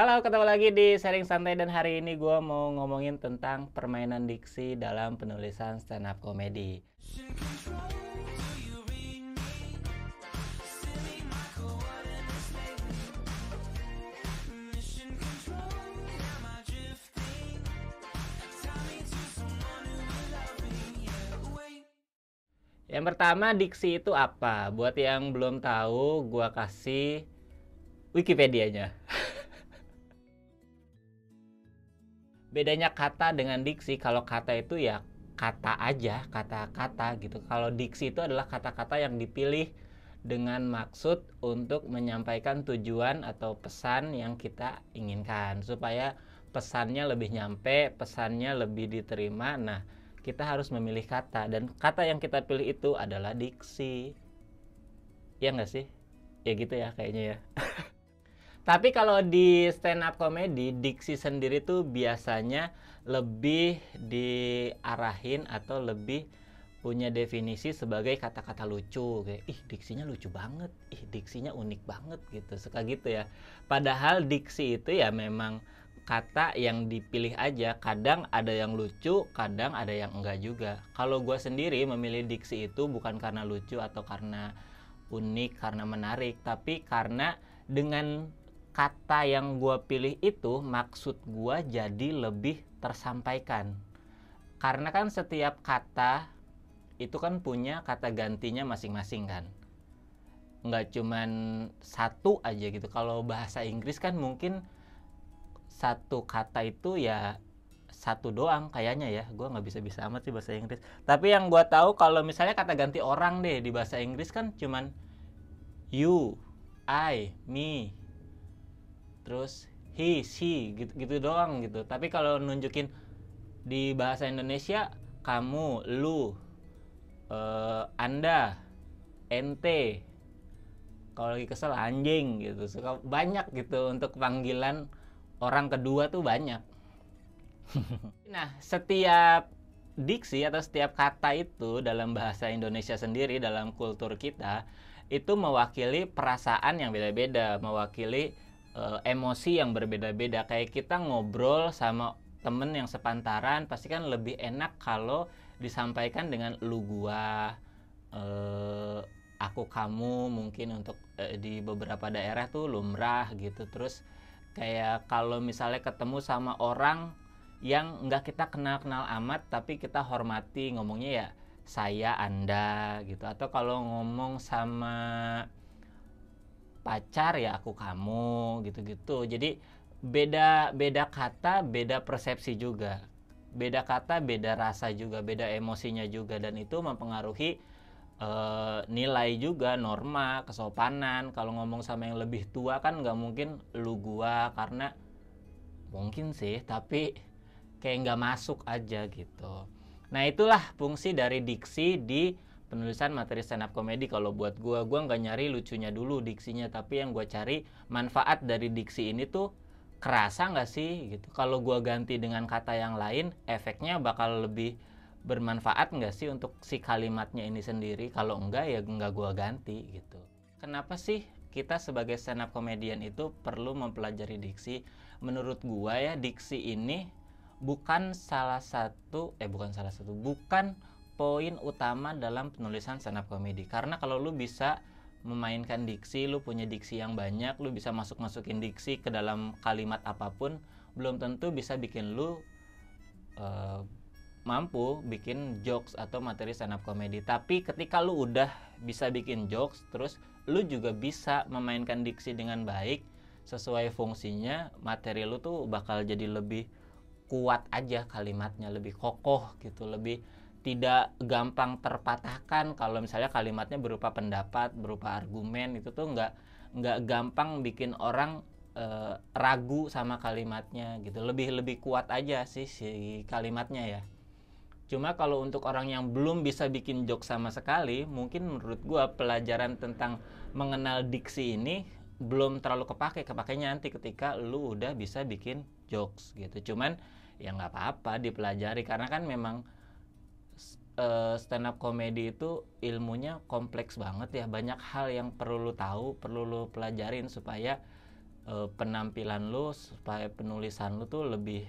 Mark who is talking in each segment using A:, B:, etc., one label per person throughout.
A: Halo, ketemu lagi di Sharing Santai dan hari ini gue mau ngomongin tentang permainan diksi dalam penulisan stand up comedy. Yang pertama, diksi itu apa? Buat yang belum tahu, gue kasih Wikipedia-nya. bedanya kata dengan diksi kalau kata itu ya kata aja kata-kata gitu kalau diksi itu adalah kata-kata yang dipilih dengan maksud untuk menyampaikan tujuan atau pesan yang kita inginkan supaya pesannya lebih nyampe pesannya lebih diterima nah kita harus memilih kata dan kata yang kita pilih itu adalah diksi ya nggak sih ya gitu ya kayaknya ya Tapi kalau di stand up comedy, diksi sendiri tuh biasanya lebih diarahin atau lebih punya definisi sebagai kata-kata lucu kayak ih diksinya lucu banget, ih diksinya unik banget gitu. Suka gitu ya. Padahal diksi itu ya memang kata yang dipilih aja. Kadang ada yang lucu, kadang ada yang enggak juga. Kalau gue sendiri memilih diksi itu bukan karena lucu atau karena unik, karena menarik, tapi karena dengan kata yang gue pilih itu maksud gue jadi lebih tersampaikan. Karena kan setiap kata itu kan punya kata gantinya masing-masing kan. Nggak cuman satu aja gitu. Kalau bahasa Inggris kan mungkin satu kata itu ya satu doang kayaknya ya gue nggak bisa bisa amat sih bahasa Inggris tapi yang gue tahu kalau misalnya kata ganti orang deh di bahasa Inggris kan cuman you I me terus he she gitu gitu doang gitu tapi kalau nunjukin di bahasa Indonesia kamu lu uh, anda ente kalau lagi kesel anjing gitu suka banyak gitu untuk panggilan orang kedua tuh banyak nah setiap diksi atau setiap kata itu dalam bahasa Indonesia sendiri dalam kultur kita itu mewakili perasaan yang beda-beda mewakili uh, emosi yang berbeda-beda kayak kita ngobrol sama temen yang sepantaran pasti kan lebih enak kalau disampaikan dengan lu gua uh, aku kamu mungkin untuk uh, di beberapa daerah tuh lumrah gitu terus kayak kalau misalnya ketemu sama orang yang nggak kita kenal-kenal amat tapi kita hormati ngomongnya ya saya anda gitu atau kalau ngomong sama pacar ya aku kamu gitu-gitu jadi beda beda kata beda persepsi juga beda kata beda rasa juga beda emosinya juga dan itu mempengaruhi e, nilai juga norma kesopanan kalau ngomong sama yang lebih tua kan nggak mungkin lu gua karena mungkin sih tapi kayak nggak masuk aja gitu nah itulah fungsi dari diksi di penulisan materi stand up comedy kalau buat gue gue nggak nyari lucunya dulu diksinya tapi yang gue cari manfaat dari diksi ini tuh kerasa nggak sih gitu kalau gue ganti dengan kata yang lain efeknya bakal lebih bermanfaat nggak sih untuk si kalimatnya ini sendiri kalau enggak ya nggak gue ganti gitu kenapa sih kita sebagai stand up comedian itu perlu mempelajari diksi. Menurut gue ya diksi ini bukan salah satu eh bukan salah satu, bukan poin utama dalam penulisan stand up comedy karena kalau lu bisa memainkan diksi, lu punya diksi yang banyak, lu bisa masuk-masukin diksi ke dalam kalimat apapun, belum tentu bisa bikin lu uh, mampu bikin jokes atau materi stand up comedy. Tapi ketika lu udah bisa bikin jokes, terus lu juga bisa memainkan diksi dengan baik sesuai fungsinya, materi lu tuh bakal jadi lebih kuat aja kalimatnya, lebih kokoh gitu, lebih tidak gampang terpatahkan kalau misalnya kalimatnya berupa pendapat, berupa argumen itu tuh nggak nggak gampang bikin orang e, ragu sama kalimatnya gitu. Lebih lebih kuat aja sih si kalimatnya ya. Cuma kalau untuk orang yang belum bisa bikin joke sama sekali, mungkin menurut gua pelajaran tentang mengenal diksi ini belum terlalu kepake, kepakainya nanti ketika lu udah bisa bikin jokes gitu. Cuman ya nggak apa-apa dipelajari karena kan memang Eh, stand up comedy itu ilmunya kompleks banget ya banyak hal yang perlu lu tahu perlu lu pelajarin supaya uh, penampilan lo supaya penulisan lo tuh lebih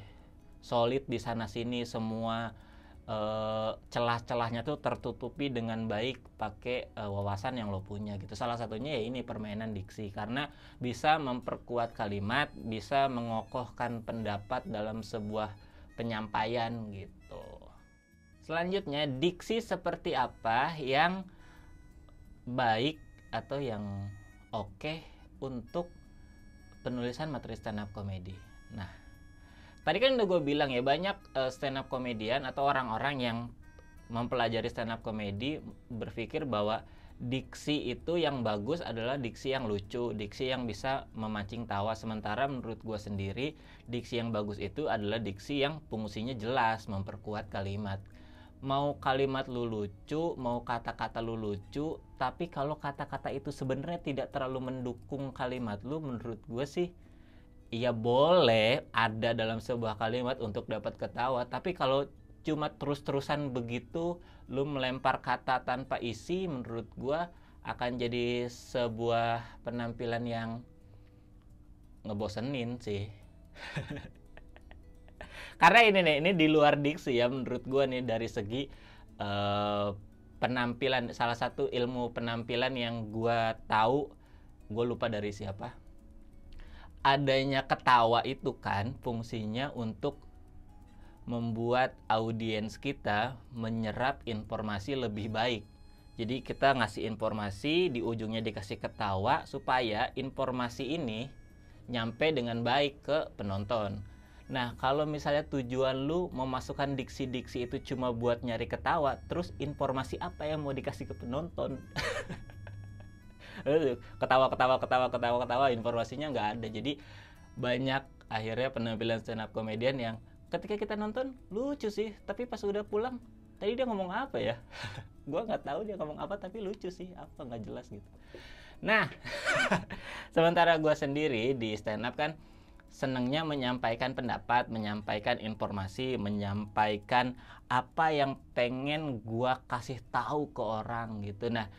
A: solid di sana sini semua uh, celah-celahnya tuh tertutupi dengan baik pakai uh, wawasan yang lo punya gitu salah satunya ya ini permainan diksi karena bisa memperkuat kalimat bisa mengokohkan pendapat dalam sebuah penyampaian gitu Selanjutnya, diksi seperti apa yang baik atau yang oke okay untuk penulisan materi stand up komedi. Nah, tadi kan udah gue bilang ya banyak eh, stand up komedian atau orang-orang yang mempelajari stand up komedi berpikir bahwa diksi itu yang bagus adalah diksi yang lucu, diksi yang bisa memancing tawa. Sementara menurut gue sendiri, diksi yang bagus itu adalah diksi yang fungsinya jelas, memperkuat kalimat mau kalimat lu lucu, mau kata-kata lu lucu, tapi kalau kata-kata itu sebenarnya tidak terlalu mendukung kalimat lu, menurut gue sih, iya boleh ada dalam sebuah kalimat untuk dapat ketawa, tapi kalau cuma terus-terusan begitu, lu melempar kata tanpa isi, menurut gue akan jadi sebuah penampilan yang ngebosenin sih. Karena ini nih, ini di luar diksi ya menurut gue nih dari segi uh, penampilan salah satu ilmu penampilan yang gue tahu gue lupa dari siapa adanya ketawa itu kan fungsinya untuk membuat audiens kita menyerap informasi lebih baik. Jadi kita ngasih informasi di ujungnya dikasih ketawa supaya informasi ini nyampe dengan baik ke penonton. Nah, kalau misalnya tujuan lu memasukkan diksi-diksi itu cuma buat nyari ketawa, terus informasi apa yang mau dikasih ke penonton? ketawa ketawa ketawa ketawa ketawa informasinya nggak ada jadi banyak akhirnya penampilan stand up komedian yang ketika kita nonton lucu sih tapi pas udah pulang tadi dia ngomong apa ya gue nggak tahu dia ngomong apa tapi lucu sih apa nggak jelas gitu nah sementara gue sendiri di stand up kan senangnya menyampaikan pendapat, menyampaikan informasi, menyampaikan apa yang pengen gua kasih tahu ke orang gitu. Nah,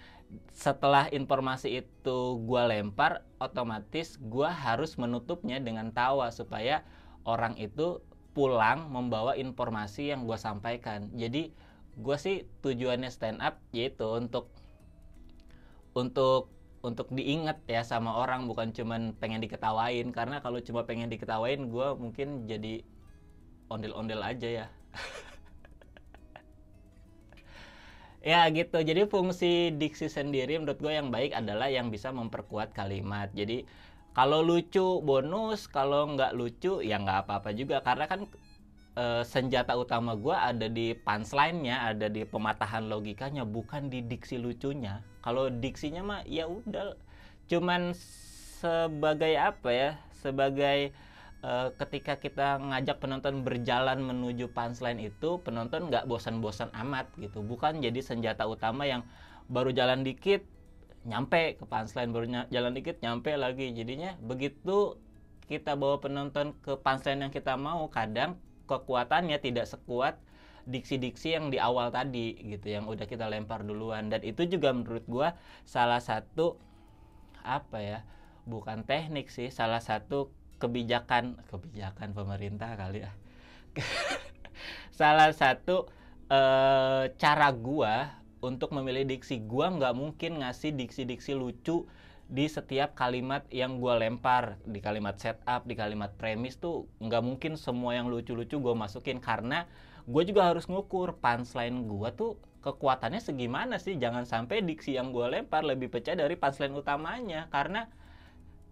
A: setelah informasi itu gua lempar, otomatis gua harus menutupnya dengan tawa supaya orang itu pulang membawa informasi yang gua sampaikan. Jadi, gua sih tujuannya stand up yaitu untuk untuk untuk diingat ya sama orang bukan cuman pengen diketawain karena kalau cuma pengen diketawain gue mungkin jadi ondel-ondel aja ya ya gitu jadi fungsi diksi sendiri menurut gue yang baik adalah yang bisa memperkuat kalimat jadi kalau lucu bonus kalau nggak lucu ya nggak apa-apa juga karena kan e, senjata utama gue ada di punchline-nya ada di pematahan logikanya bukan di diksi lucunya kalau diksinya mah ya udah cuman sebagai apa ya sebagai uh, ketika kita ngajak penonton berjalan menuju punchline itu penonton nggak bosan-bosan amat gitu bukan jadi senjata utama yang baru jalan dikit nyampe ke punchline baru jalan dikit nyampe lagi jadinya begitu kita bawa penonton ke punchline yang kita mau kadang kekuatannya tidak sekuat diksi-diksi yang di awal tadi gitu yang udah kita lempar duluan dan itu juga menurut gua salah satu apa ya bukan teknik sih salah satu kebijakan kebijakan pemerintah kali ya salah satu e, cara gua untuk memilih diksi gua nggak mungkin ngasih diksi-diksi lucu di setiap kalimat yang gue lempar di kalimat setup di kalimat premis tuh nggak mungkin semua yang lucu-lucu gue masukin karena gue juga harus ngukur punchline gue tuh kekuatannya segimana sih jangan sampai diksi yang gue lempar lebih pecah dari punchline utamanya karena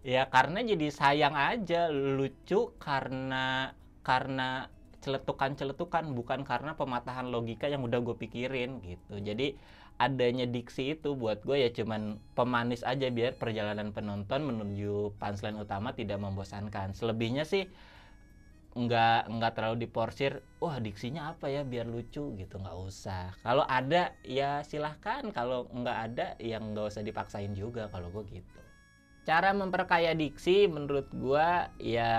A: ya karena jadi sayang aja lucu karena karena celetukan-celetukan bukan karena pematahan logika yang udah gue pikirin gitu jadi adanya diksi itu buat gue ya cuman pemanis aja biar perjalanan penonton menuju punchline utama tidak membosankan. Selebihnya sih nggak nggak terlalu diporsir. Wah diksinya apa ya biar lucu gitu nggak usah. Kalau ada ya silahkan. Kalau nggak ada yang nggak usah dipaksain juga kalau gue gitu. Cara memperkaya diksi menurut gue ya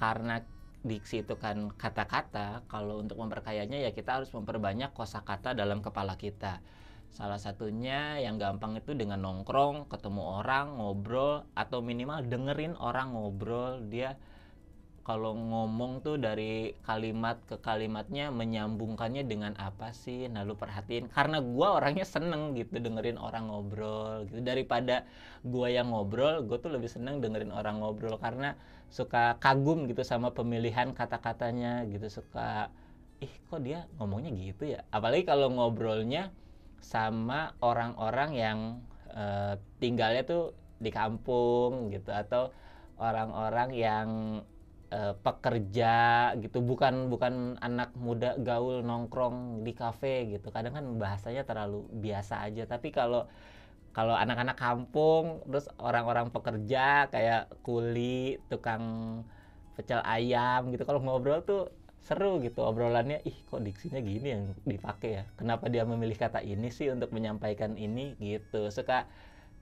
A: karena diksi itu kan kata-kata. Kalau untuk memperkayanya ya kita harus memperbanyak kosakata dalam kepala kita Salah satunya yang gampang itu dengan nongkrong, ketemu orang, ngobrol, atau minimal dengerin orang ngobrol. Dia kalau ngomong tuh dari kalimat ke kalimatnya menyambungkannya dengan apa sih? Nah lu perhatiin karena gue orangnya seneng gitu dengerin orang ngobrol gitu daripada gue yang ngobrol gue tuh lebih seneng dengerin orang ngobrol karena suka kagum gitu sama pemilihan kata-katanya gitu suka ih kok dia ngomongnya gitu ya apalagi kalau ngobrolnya sama orang-orang yang uh, tinggalnya tuh di kampung gitu atau orang-orang yang uh, pekerja gitu bukan bukan anak muda gaul nongkrong di kafe gitu kadang kan bahasanya terlalu biasa aja tapi kalau kalau anak-anak kampung terus orang-orang pekerja kayak kuli tukang pecel ayam gitu kalau ngobrol tuh seru gitu obrolannya ih kok diksinya gini yang dipakai ya kenapa dia memilih kata ini sih untuk menyampaikan ini gitu suka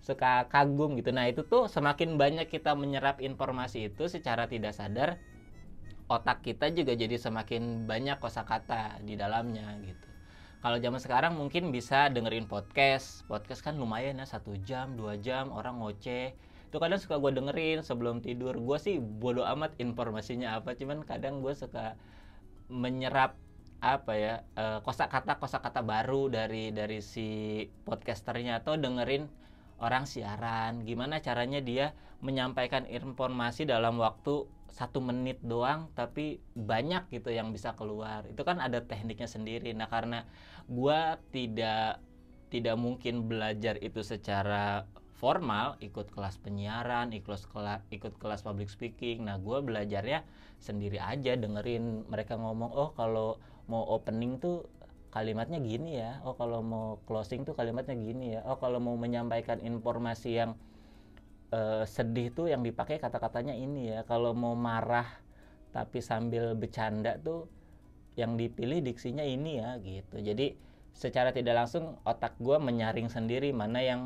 A: suka kagum gitu nah itu tuh semakin banyak kita menyerap informasi itu secara tidak sadar otak kita juga jadi semakin banyak kosakata di dalamnya gitu kalau zaman sekarang mungkin bisa dengerin podcast podcast kan lumayan ya satu jam dua jam orang ngoceh itu kadang suka gue dengerin sebelum tidur gue sih bodoh amat informasinya apa cuman kadang gue suka menyerap apa ya uh, kosakata kosakata baru dari dari si podcasternya atau dengerin orang siaran gimana caranya dia menyampaikan informasi dalam waktu satu menit doang tapi banyak gitu yang bisa keluar itu kan ada tekniknya sendiri nah karena gua tidak tidak mungkin belajar itu secara formal ikut kelas penyiaran ikut kelas ikut kelas public speaking nah gue belajarnya sendiri aja dengerin mereka ngomong oh kalau mau opening tuh kalimatnya gini ya oh kalau mau closing tuh kalimatnya gini ya oh kalau mau menyampaikan informasi yang uh, sedih tuh yang dipakai kata-katanya ini ya kalau mau marah tapi sambil bercanda tuh yang dipilih diksinya ini ya gitu jadi secara tidak langsung otak gue menyaring sendiri mana yang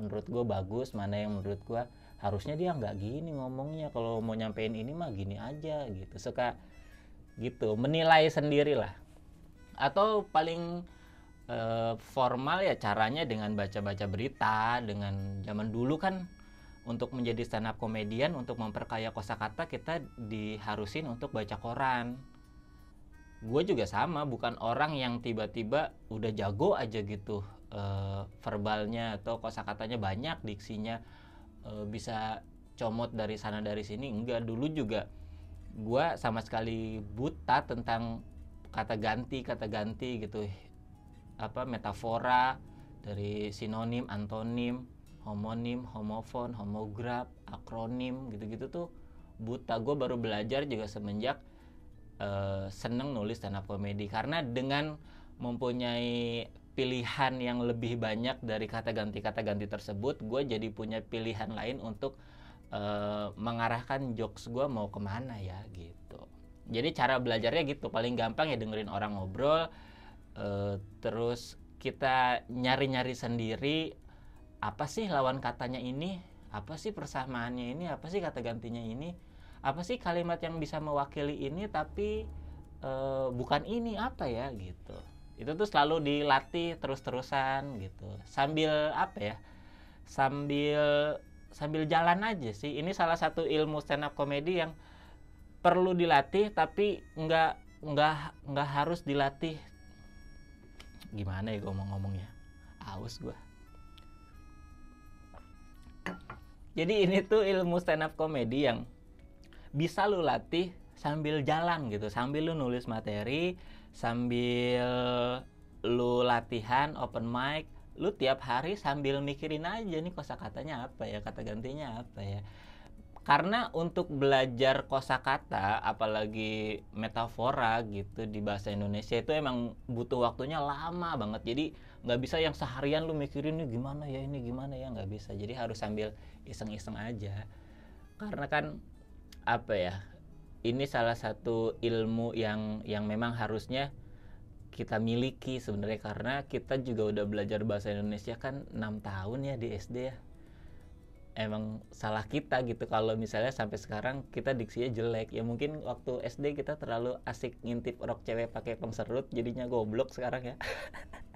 A: menurut gue bagus mana yang menurut gue harusnya dia nggak gini ngomongnya kalau mau nyampein ini mah gini aja gitu suka gitu menilai sendiri lah atau paling e, formal ya caranya dengan baca-baca berita dengan zaman dulu kan untuk menjadi stand up komedian untuk memperkaya kosakata kita diharusin untuk baca koran gue juga sama bukan orang yang tiba-tiba udah jago aja gitu uh, verbalnya atau kosakatanya banyak, diksinya uh, bisa comot dari sana dari sini. Enggak dulu juga gue sama sekali buta tentang kata ganti kata ganti gitu apa metafora dari sinonim antonim homonim homofon homograf akronim gitu-gitu tuh buta gue baru belajar juga semenjak uh, seneng nulis stand up comedy karena dengan mempunyai pilihan yang lebih banyak dari kata ganti kata ganti tersebut gue jadi punya pilihan lain untuk uh, mengarahkan jokes gue mau kemana ya gitu jadi cara belajarnya gitu paling gampang ya dengerin orang ngobrol uh, terus kita nyari-nyari sendiri apa sih lawan katanya ini apa sih persamaannya ini apa sih kata gantinya ini apa sih kalimat yang bisa mewakili ini tapi e, bukan ini apa ya gitu itu tuh selalu dilatih terus-terusan gitu sambil apa ya sambil sambil jalan aja sih ini salah satu ilmu stand up komedi yang perlu dilatih tapi nggak nggak nggak harus dilatih gimana ya gue mau ngomongnya aus gue jadi ini tuh ilmu stand up komedi yang bisa lu latih sambil jalan gitu sambil lu nulis materi sambil lu latihan open mic lu tiap hari sambil mikirin aja nih kosa katanya apa ya kata gantinya apa ya karena untuk belajar kosakata apalagi metafora gitu di bahasa Indonesia itu emang butuh waktunya lama banget jadi nggak bisa yang seharian lu mikirin ini gimana ya ini gimana ya nggak bisa jadi harus sambil iseng-iseng aja karena kan apa ya ini salah satu ilmu yang yang memang harusnya kita miliki sebenarnya karena kita juga udah belajar bahasa Indonesia kan enam tahun ya di SD ya emang salah kita gitu kalau misalnya sampai sekarang kita diksinya jelek ya mungkin waktu SD kita terlalu asik ngintip rok cewek pakai pengserut jadinya goblok sekarang ya